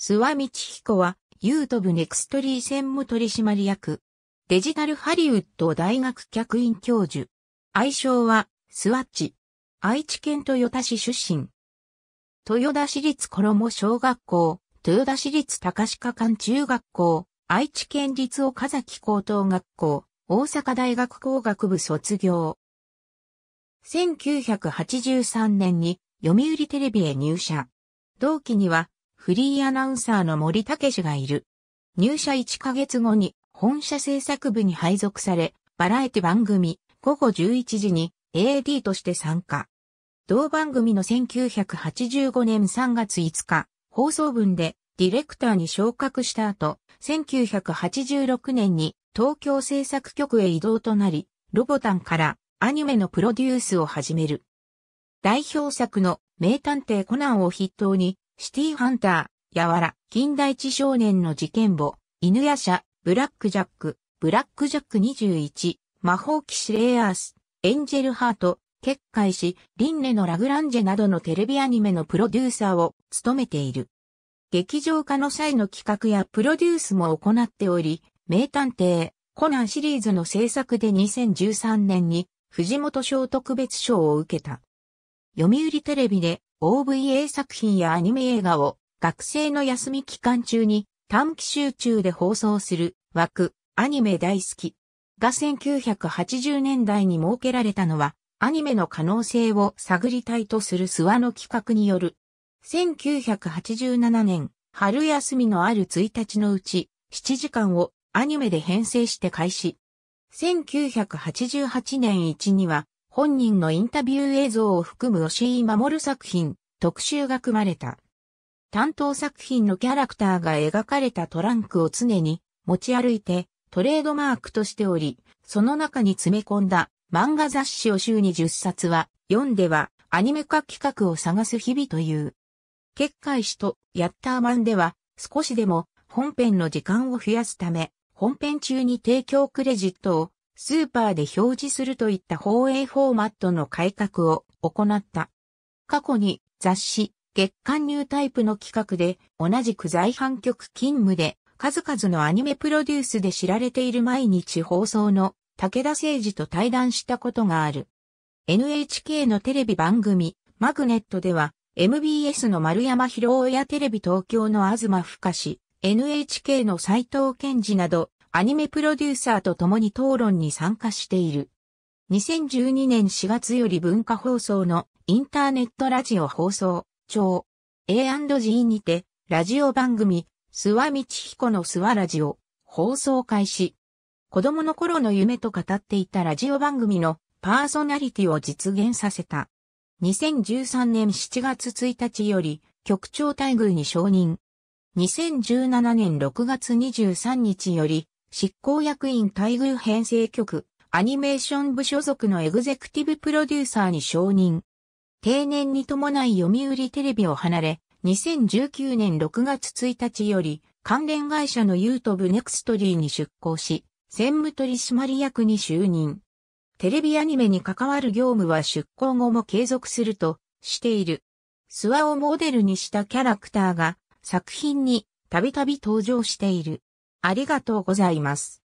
諏訪道彦は、ユートブネクストリー専務取締役。デジタルハリウッド大学客員教授。愛称は、スワッチ。愛知県豊田市出身。豊田市立衣小学校、豊田市立高鹿館中学校、愛知県立岡崎高等学校、大阪大学工学部卒業。1983年に読売テレビへ入社。同期にはフリーアナウンサーの森武氏がいる。入社1ヶ月後に本社制作部に配属され、バラエティ番組午後11時に AD として参加。同番組の1985年3月5日、放送分でディレクターに昇格した後、1986年に東京制作局へ移動となり、ロボタンからアニメのプロデュースを始める。代表作の名探偵コナンを筆頭にシティハンター、やわら、近代地少年の事件簿、犬夜叉、ブラックジャック、ブラックジャック21、魔法騎士レイアース、エンジェルハート、結界し、リンネのラグランジェなどのテレビアニメのプロデューサーを務めている。劇場化の際の企画やプロデュースも行っており、名探偵、コナンシリーズの制作で2013年に藤本賞特別賞を受けた。読売テレビで OVA 作品やアニメ映画を学生の休み期間中に短期集中で放送する枠、アニメ大好きが1980年代に設けられたのは、アニメの可能性を探りたいとする諏訪の企画による。1987年、春休みのある1日のうち、7時間をアニメで編成して開始。1988年1には、本人のインタビュー映像を含む押井守る作品、特集が組まれた。担当作品のキャラクターが描かれたトランクを常に持ち歩いてトレードマークとしており、その中に詰め込んだ漫画雑誌を週に10冊は読んではアニメ化企画を探す日々という。結界誌とヤッターマンでは少しでも本編の時間を増やすため、本編中に提供クレジットをスーパーで表示するといった放映フォーマットの改革を行った。過去に雑誌、月刊ニュータイプの企画で同じく在阪局勤務で数々のアニメプロデュースで知られている毎日放送の武田誠二と対談したことがある。NHK のテレビ番組マグネットでは MBS の丸山博夫やテレビ東京の東深志、NHK の斉藤健二などアニメプロデューサーと共に討論に参加している。2012年4月より文化放送のインターネットラジオ放送、庁 A&G にて、ラジオ番組、諏訪道彦の諏訪ラジオ、放送開始。子供の頃の夢と語っていたラジオ番組のパーソナリティを実現させた。2013年7月1日より局長待遇に承認。2017年6月23日より執行役員待遇編成局、アニメーション部所属のエグゼクティブプロデューサーに承認。定年に伴い読売テレビを離れ、2019年6月1日より、関連会社のユートブネクストリーに出向し、専務取締役に就任。テレビアニメに関わる業務は出向後も継続するとしている。諏訪をモデルにしたキャラクターが作品にたびたび登場している。ありがとうございます。